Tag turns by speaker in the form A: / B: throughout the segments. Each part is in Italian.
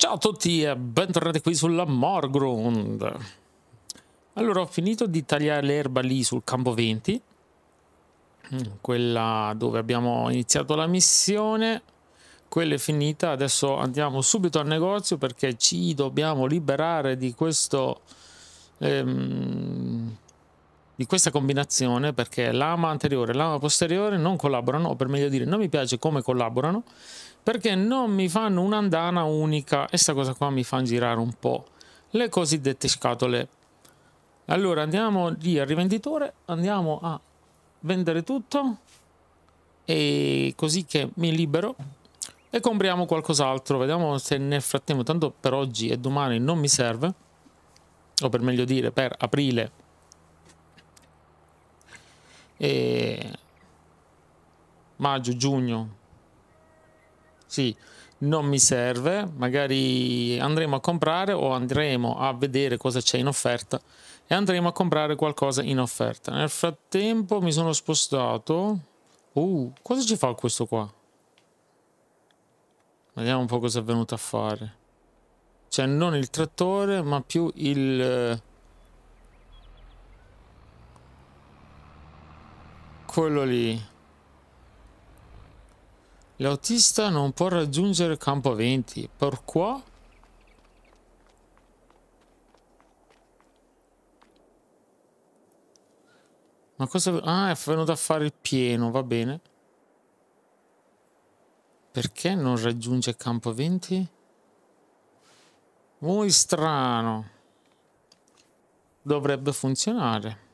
A: Ciao a tutti e bentornati qui sulla Morground. Allora, ho finito di tagliare l'erba lì sul campo 20, mm, quella dove abbiamo iniziato la missione. Quella è finita, adesso andiamo subito al negozio perché ci dobbiamo liberare di questo... Ehm, di questa combinazione perché l'ama anteriore e l'ama posteriore non collaborano, o per meglio dire non mi piace come collaborano perché non mi fanno un'andana unica e sta cosa qua mi fa girare un po' le cosiddette scatole allora andiamo lì al rivenditore andiamo a vendere tutto e così che mi libero e compriamo qualcos'altro vediamo se nel frattempo tanto per oggi e domani non mi serve o per meglio dire per aprile e maggio giugno sì, non mi serve, magari andremo a comprare o andremo a vedere cosa c'è in offerta e andremo a comprare qualcosa in offerta. Nel frattempo mi sono spostato. Uh, cosa ci fa questo qua? Vediamo un po' cosa è venuto a fare. Cioè non il trattore, ma più il... Quello lì. L'autista non può raggiungere campo 20. Perquò? Ma cosa... Ah, è venuto a fare il pieno, va bene. Perché non raggiunge campo 20? Molto strano. Dovrebbe funzionare.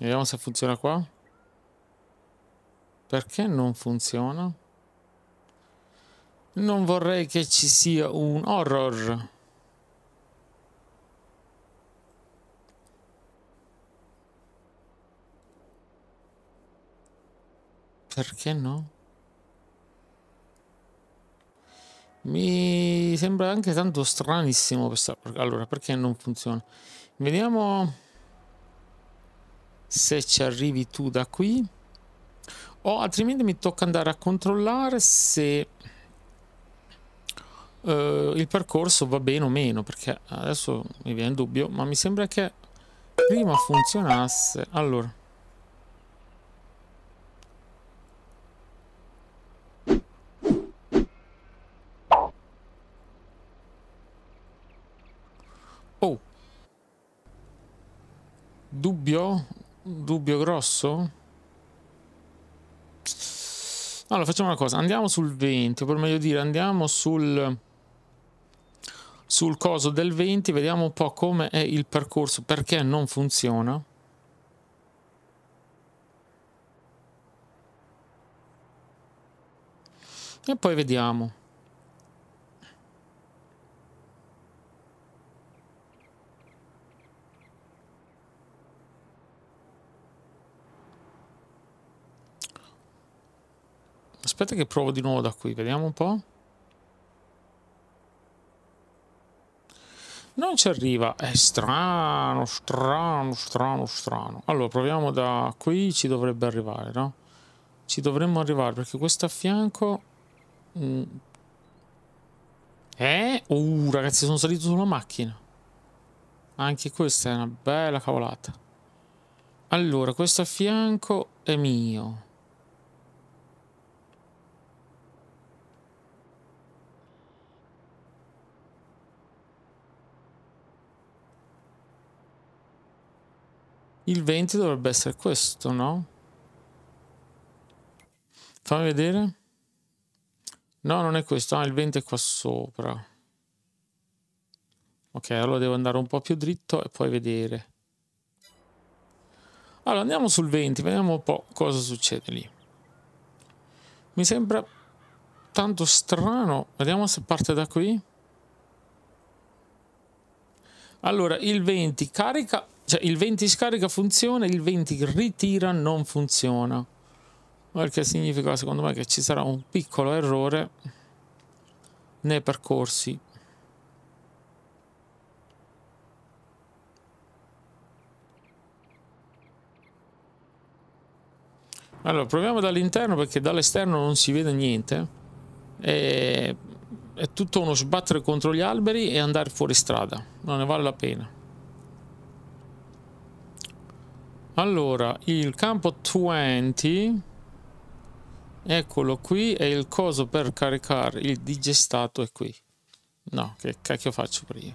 A: Vediamo se funziona qua. Perché non funziona? Non vorrei che ci sia un horror. Perché no? Mi sembra anche tanto stranissimo questa... Allora, perché non funziona? Vediamo se ci arrivi tu da qui o altrimenti mi tocca andare a controllare se uh, il percorso va bene o meno perché adesso mi viene il dubbio ma mi sembra che prima funzionasse allora Oh. Dubbio dubbio grosso? Allora, facciamo una cosa. Andiamo sul 20, o per meglio dire, andiamo sul, sul coso del 20. Vediamo un po' come è il percorso, perché non funziona. E poi vediamo. Aspetta che provo di nuovo da qui, vediamo un po'. Non ci arriva, è strano, strano, strano, strano. Allora, proviamo da qui, ci dovrebbe arrivare, no? Ci dovremmo arrivare, perché questo a fianco... Mm. Eh? Uh, ragazzi, sono salito sulla macchina. Anche questa è una bella cavolata. Allora, questo a fianco è mio. Il 20 dovrebbe essere questo, no? Fammi vedere. No, non è questo. Ah, il 20 è qua sopra. Ok, allora devo andare un po' più dritto e poi vedere. Allora, andiamo sul 20, vediamo un po' cosa succede lì. Mi sembra tanto strano. Vediamo se parte da qui. Allora, il 20 carica, cioè il 20 scarica funziona, il 20 ritira non funziona. Perché significa secondo me che ci sarà un piccolo errore nei percorsi. Allora, proviamo dall'interno perché dall'esterno non si vede niente. Eh. E è tutto uno sbattere contro gli alberi e andare fuori strada. Non ne vale la pena. Allora, il campo 20, eccolo qui, e il coso per caricare il digestato è qui. No, che cacchio faccio prima?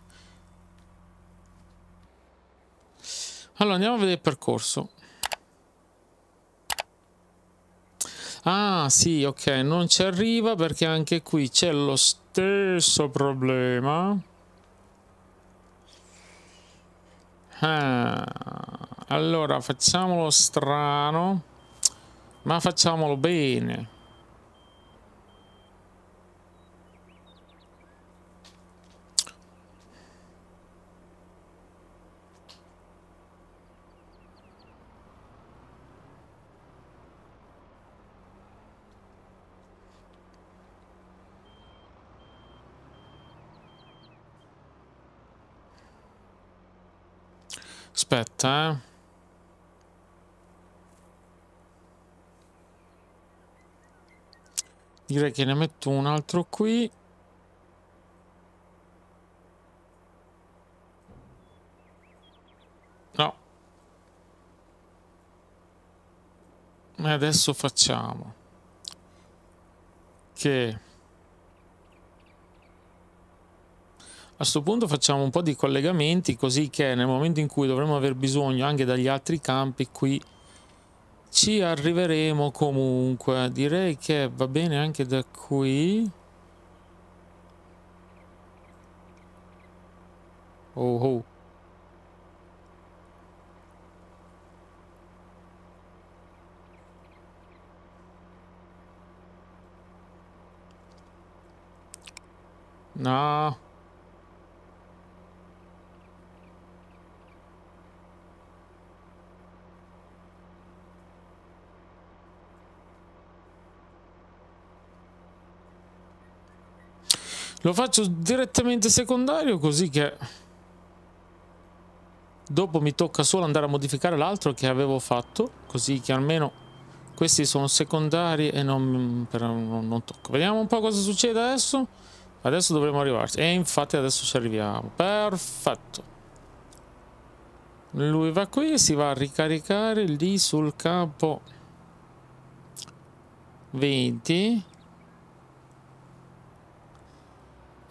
A: Allora, andiamo a vedere il percorso. Ah, sì, ok, non ci arriva perché anche qui c'è lo... St- stesso problema. Ah, allora, facciamolo strano, ma facciamolo bene. time. Eh. Direi che ne metto un altro qui. No. E adesso facciamo che A questo punto facciamo un po' di collegamenti così che nel momento in cui dovremo aver bisogno anche dagli altri campi qui ci arriveremo comunque direi che va bene anche da qui oh oh No. Lo faccio direttamente secondario così che dopo mi tocca solo andare a modificare l'altro che avevo fatto, così che almeno questi sono secondari e non, non, non tocco. Vediamo un po' cosa succede adesso. Adesso dovremo arrivarci. E infatti adesso ci arriviamo. Perfetto. Lui va qui e si va a ricaricare lì sul campo 20.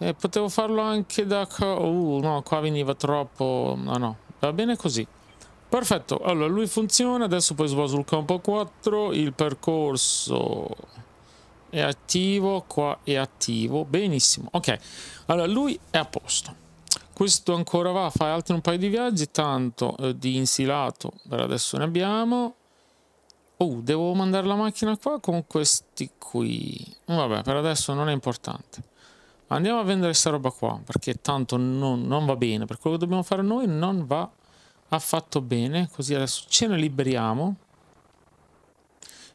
A: E eh, potevo farlo anche da... Uh, no, qua veniva troppo... No, no, va bene così. Perfetto, allora lui funziona, adesso poi svuoto sul campo 4, il percorso è attivo, qua è attivo, benissimo, ok, allora lui è a posto, questo ancora va, fai altri un paio di viaggi, tanto eh, di insilato per adesso ne abbiamo, oh, devo mandare la macchina qua con questi qui, vabbè, per adesso non è importante andiamo a vendere questa roba qua perché tanto non, non, va bene per quello che dobbiamo fare noi non va affatto bene così adesso ce ne liberiamo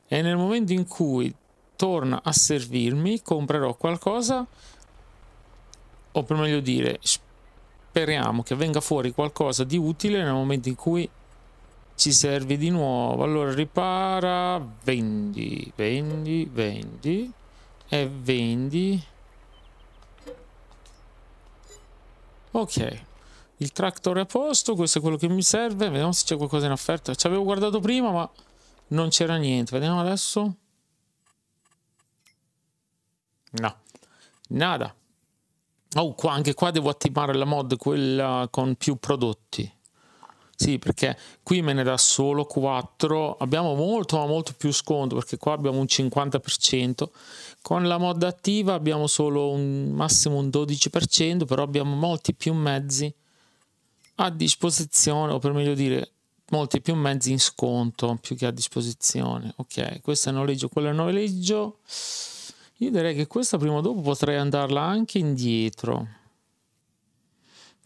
A: e nel momento in cui torna a servirmi comprerò qualcosa o per meglio dire speriamo che venga fuori qualcosa di utile nel momento in cui ci serve di nuovo allora ripara vendi vendi vendi e vendi Ok, il tractor è a posto, questo è quello che mi serve. Vediamo se c'è qualcosa in offerta. Ci avevo guardato prima, ma non c'era niente. Vediamo adesso. No, nada. Oh, qua, anche qua devo attivare la mod, quella con più prodotti. Sì, perché qui me ne dà solo 4, abbiamo molto ma molto più sconto perché qua abbiamo un 50%, con la mod attiva abbiamo solo un massimo un 12%, però abbiamo molti più mezzi a disposizione o per meglio dire molti più mezzi in sconto più che a disposizione. Ok, questo è noleggio, quello è noleggio. Io direi che questa prima o dopo potrei andarla anche indietro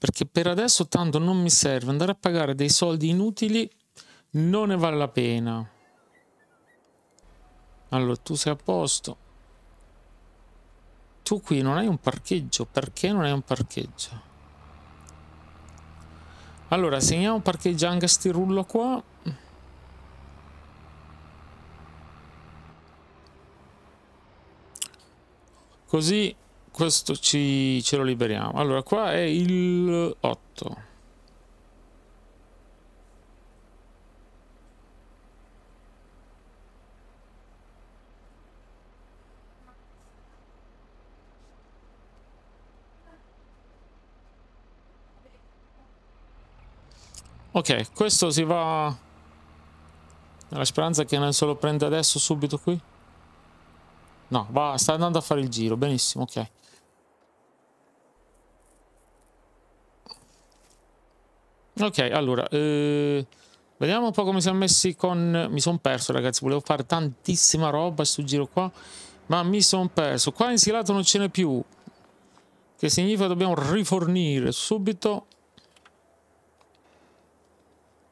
A: perché per adesso tanto non mi serve andare a pagare dei soldi inutili non ne vale la pena allora tu sei a posto tu qui non hai un parcheggio perché non hai un parcheggio allora segniamo parcheggio anche a sti rullo qua così questo ci, ce lo liberiamo. Allora, qua è il 8. Ok, questo si va nella speranza che non se lo prenda adesso subito qui. No, va, sta andando a fare il giro, benissimo, ok. Ok, allora, eh, vediamo un po' come siamo messi con... Mi sono perso ragazzi, volevo fare tantissima roba su giro qua, ma mi sono perso. Qua insilato non ce n'è più, che significa che dobbiamo rifornire subito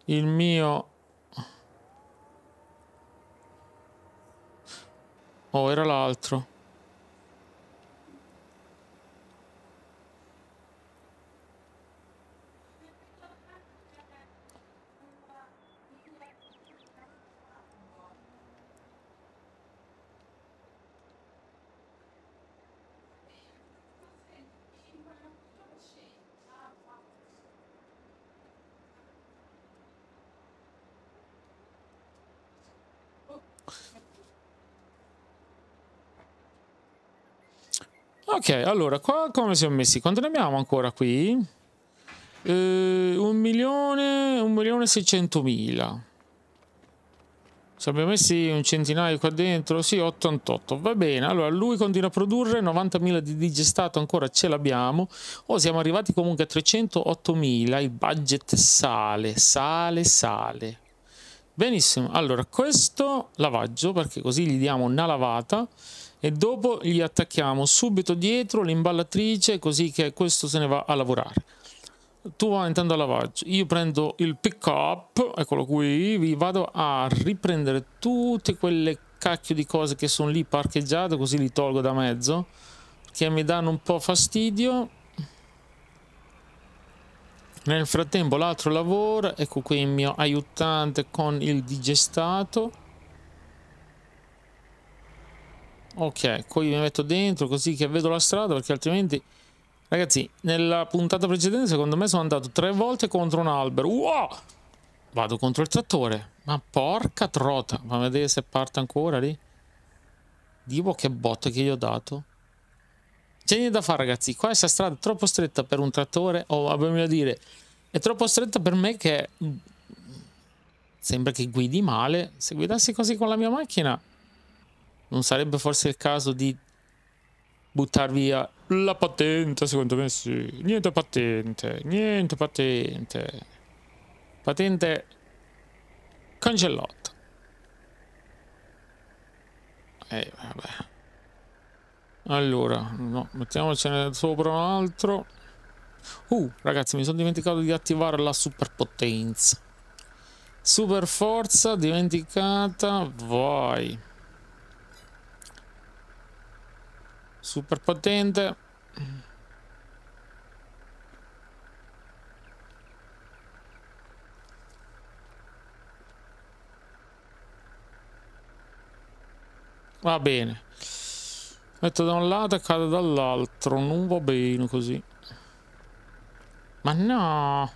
A: il mio... Oh, era l'altro. Ok, allora, qua come siamo messi? Quanto ne abbiamo ancora qui? Eh, un milione, un milione e seicentomila. Ci abbiamo messi un centinaio qua dentro? Sì, 88. Va bene, allora lui continua a produrre, 90.000 di digestato ancora ce l'abbiamo. O oh, siamo arrivati comunque a 308.000, il budget sale, sale, sale. Benissimo, allora questo lavaggio, perché così gli diamo una lavata e dopo gli attacchiamo subito dietro l'imballatrice così che questo se ne va a lavorare tu vai intanto a lavaggio io prendo il pick up eccolo qui vi vado a riprendere tutte quelle cacchio di cose che sono lì parcheggiate così li tolgo da mezzo che mi danno un po' fastidio nel frattempo l'altro lavora ecco qui il mio aiutante con il digestato ok qui mi metto dentro così che vedo la strada perché altrimenti ragazzi nella puntata precedente secondo me sono andato tre volte contro un albero wow vado contro il trattore ma porca trota fammi vedere se parte ancora lì Dio che botte che gli ho dato c'è niente da fare ragazzi qua questa strada è troppo stretta per un trattore o oh, abbiamo da dire è troppo stretta per me che sembra che guidi male se guidassi così con la mia macchina non sarebbe forse il caso di buttare via la patente, secondo me sì. Niente patente, niente patente. Patente cancellata. Eh, vabbè. Allora, no, mettiamocene sopra un altro. Uh, ragazzi, mi sono dimenticato di attivare la superpotenza. Super forza dimenticata, vai. super potente va bene metto da un lato e cado dall'altro non va bene così ma no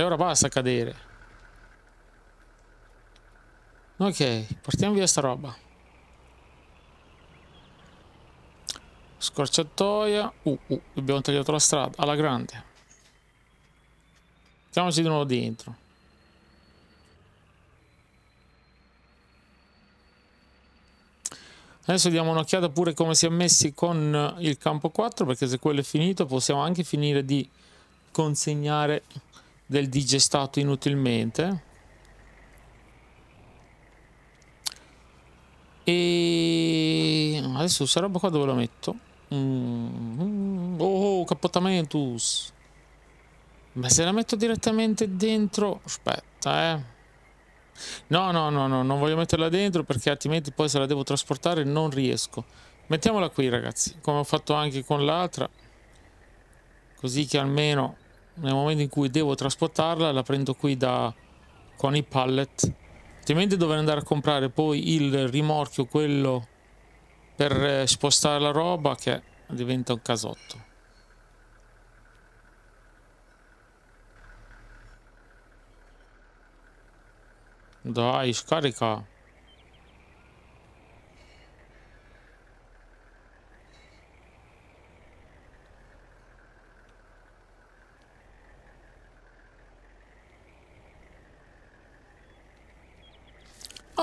A: E ora basta cadere. Ok, portiamo via sta roba. Scorciatoia. Uh, uh, abbiamo tagliato la strada. Alla grande. Mettiamoci di nuovo dentro. Adesso diamo un'occhiata pure come si è messi con il campo 4, perché se quello è finito possiamo anche finire di consegnare del digestato inutilmente e adesso questa roba qua dove la metto? Mm. Oh, oh capotamentous ma se la metto direttamente dentro aspetta eh no no no no non voglio metterla dentro perché altrimenti poi se la devo trasportare non riesco mettiamola qui ragazzi come ho fatto anche con l'altra così che almeno nel momento in cui devo trasportarla la prendo qui da con i pallet altrimenti dovrei andare a comprare poi il rimorchio quello per eh, spostare la roba che diventa un casotto dai scarica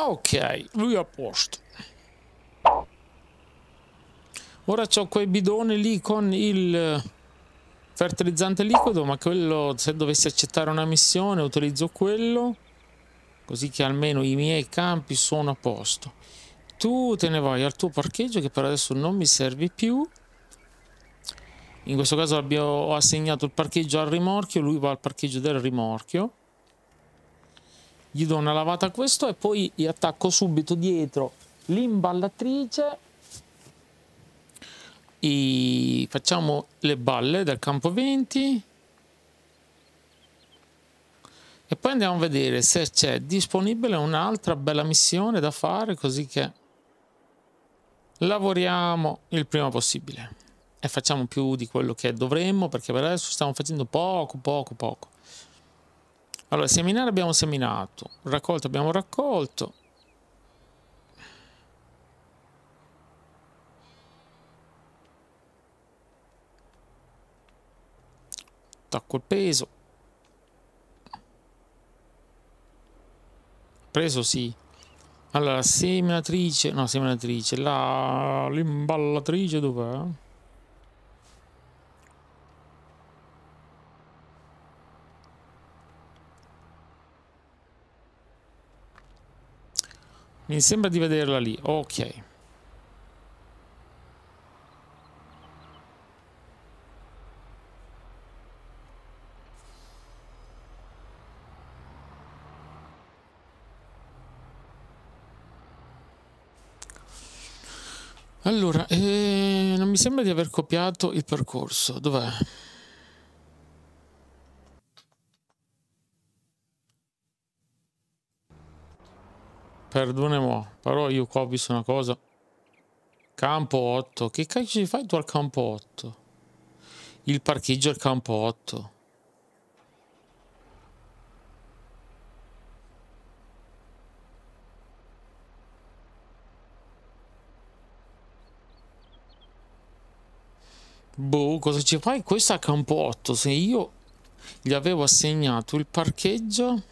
A: Ok, lui è a posto. Ora ho quei bidoni lì con il eh, fertilizzante liquido, ma quello se dovessi accettare una missione utilizzo quello, così che almeno i miei campi sono a posto. Tu te ne vai al tuo parcheggio che per adesso non mi servi più. In questo caso abbiamo, ho assegnato il parcheggio al rimorchio, lui va al parcheggio del rimorchio gli do una lavata a questo e poi gli attacco subito dietro l'imballatrice I... facciamo le balle del campo 20 e poi andiamo a vedere se c'è disponibile un'altra bella missione da fare così che lavoriamo il prima possibile e facciamo più di quello che dovremmo perché per adesso stiamo facendo poco poco poco allora, seminare abbiamo seminato, raccolto abbiamo raccolto. Tacco il peso. Preso sì. Allora, seminatrice, no seminatrice, la l'imballatrice dov'è? Mi sembra di vederla lì. Ok. Allora, eh, non mi sembra di aver copiato il percorso. Dov'è? Perdonemo, però io qua ho visto una cosa. Campo 8. Che cazzo ci fai tu al campo 8? Il parcheggio al campo 8. Boh, cosa ci fai? Questa a campo 8. Se io gli avevo assegnato il parcheggio...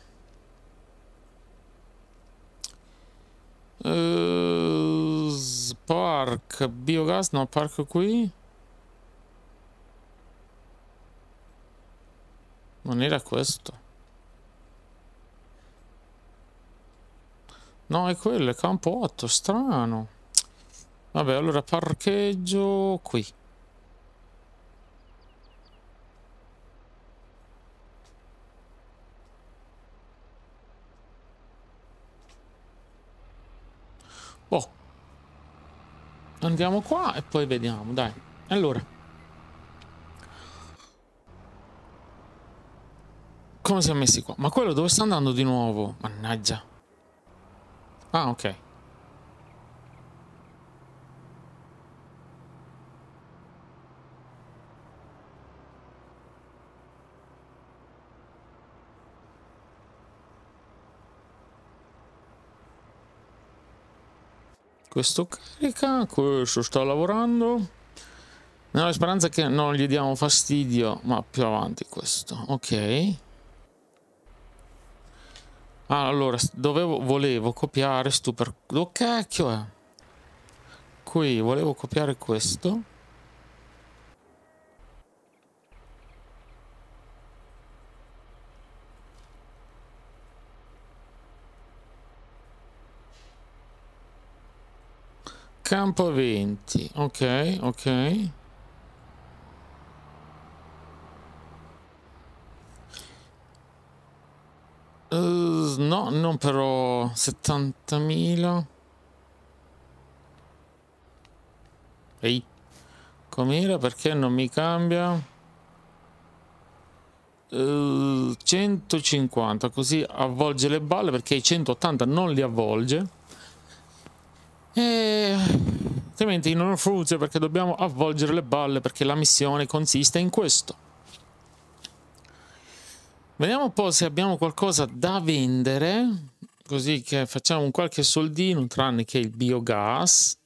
A: Uh, spark, biogas, no, parco qui. Non era questo. No, è quello, è campo 8, strano. Vabbè, allora parcheggio qui. Boh. Andiamo qua e poi vediamo, dai. Allora. Come si è messi qua? Ma quello dove sta andando di nuovo? Mannaggia. Ah, ok. Questo carica, questo sta lavorando. Nella speranza che non gli diamo fastidio, ma più avanti questo. Ok. Allora, dovevo, volevo copiare sto per... Do cacchio è? Qui, volevo copiare questo. Campo 20, ok, ok. Uh, no, non però 70.000. Ehi, com'era? Perché non mi cambia? Uh, eh, 150, così avvolge le balle perché i 180 non li avvolge. E altrimenti non funziona perché dobbiamo avvolgere le balle perché la missione consiste in questo. Vediamo un po' se abbiamo qualcosa da vendere, così che facciamo un qualche soldino, tranne che il biogas.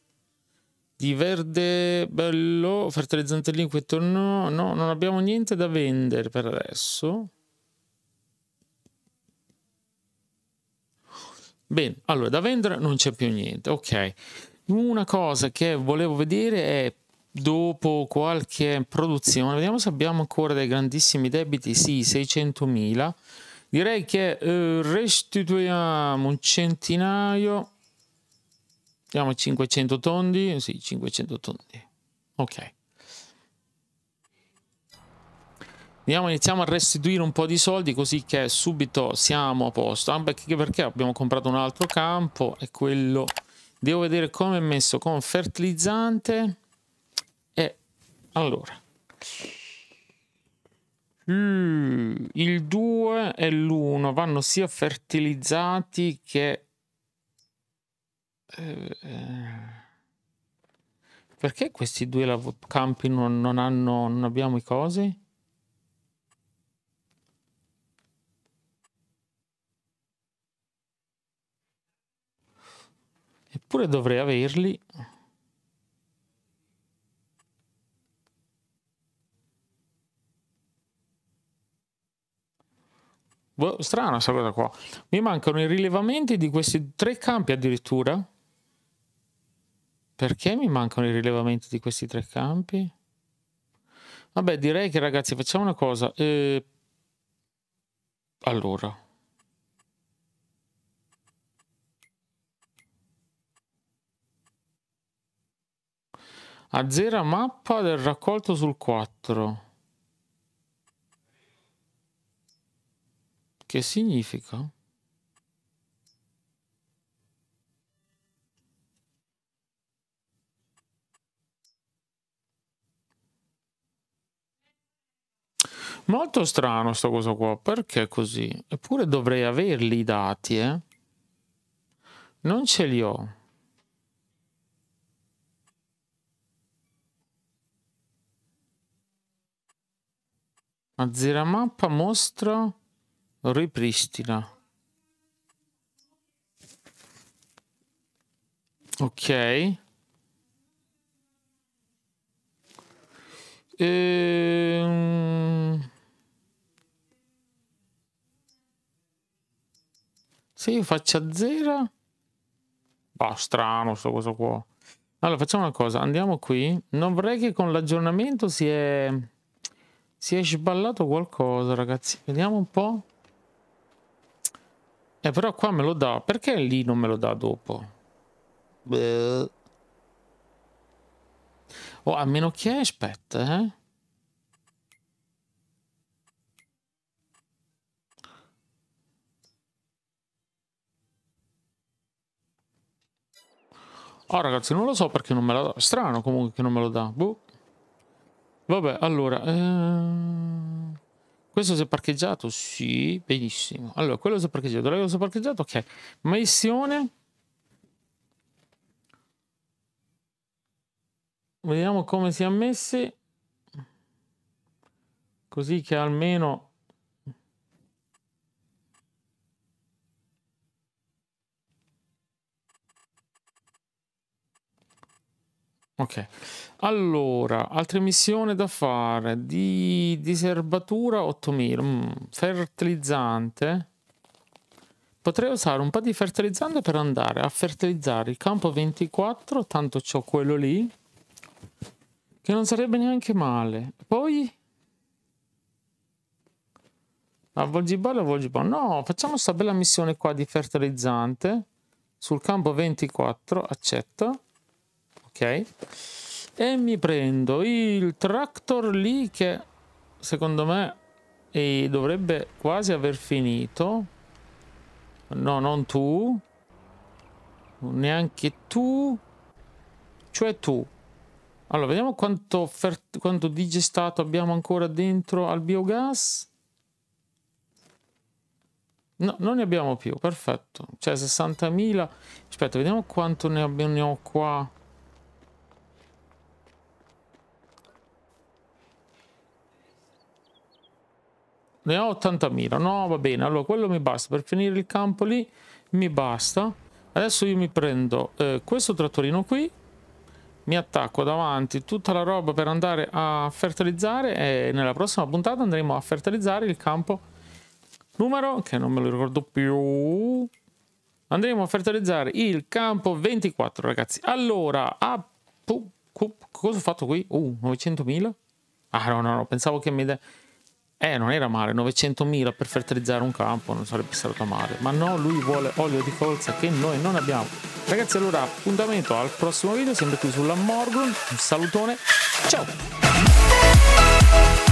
A: Di verde bello, fertilizzante liquido, no, no, non abbiamo niente da vendere per adesso. Bene, allora da vendere non c'è più niente, ok. Una cosa che volevo vedere è dopo qualche produzione, vediamo se abbiamo ancora dei grandissimi debiti, sì, 600.000. Direi che eh, restituiamo un centinaio, diamo 500 tondi, sì, 500 tondi, ok. Vediamo, iniziamo a restituire un po' di soldi così che subito siamo a posto. Anche ah, perché, abbiamo comprato un altro campo e quello... Devo vedere come è messo con fertilizzante. E allora... Mm, il 2 e l'1 vanno sia fertilizzati che... Eh, eh, perché questi due campi non, non, hanno, non abbiamo i cosi? Oppure dovrei averli. Boh, strana questa cosa qua. Mi mancano i rilevamenti di questi tre campi addirittura. Perché mi mancano i rilevamenti di questi tre campi? Vabbè, direi che ragazzi facciamo una cosa. Eh... Allora. Azzera mappa del raccolto sul 4. Che significa? Molto strano sto cosa qua, perché così? Eppure dovrei averli i dati, eh? Non ce li ho. Azzera mappa, mostra, ripristina. Ok. Ehm... Se io faccio azzera... Bah, strano sto cosa qua. Allora, facciamo una cosa. Andiamo qui. Non vorrei che con l'aggiornamento si è... Si è sballato qualcosa, ragazzi. Vediamo un po'. Eh, però qua me lo dà. Perché lì non me lo dà dopo? Beh. Oh, a meno che... Aspetta, eh. Oh ragazzi non lo so perché non me lo dà Strano comunque che non me lo dà Boh Vabbè, allora... Ehm... Questo si è parcheggiato? Sì, benissimo. Allora, quello si è parcheggiato. L'avevo si è parcheggiato? Ok. Missione. Vediamo come si è messi. Così che almeno Ok, allora, altre missioni da fare, di diserbatura 8000, mm, fertilizzante, potrei usare un po' di fertilizzante per andare a fertilizzare il campo 24, tanto ho quello lì, che non sarebbe neanche male. Poi, avvolgi ballo, avvolgi ballo, no, facciamo questa bella missione qua di fertilizzante, sul campo 24, accetto e mi prendo il tractor lì che secondo me dovrebbe quasi aver finito no non tu neanche tu cioè tu allora vediamo quanto, quanto digestato abbiamo ancora dentro al biogas No, non ne abbiamo più, perfetto. Cioè 60.000. Aspetta, vediamo quanto ne abbiamo qua. ne ho 80.000, no va bene, allora quello mi basta, per finire il campo lì mi basta, adesso io mi prendo eh, questo trattorino qui, mi attacco davanti tutta la roba per andare a fertilizzare e nella prossima puntata andremo a fertilizzare il campo numero, che non me lo ricordo più, andremo a fertilizzare il campo 24 ragazzi, allora, a, pu, pu, cosa ho fatto qui? Uh, 900.000? Ah no no no, pensavo che mi... dai eh, non era male, 900.000 per fertilizzare un campo non sarebbe stato male. Ma no, lui vuole olio di colza che noi non abbiamo. Ragazzi, allora appuntamento al prossimo video, sempre qui sulla Morgan. Un salutone, ciao!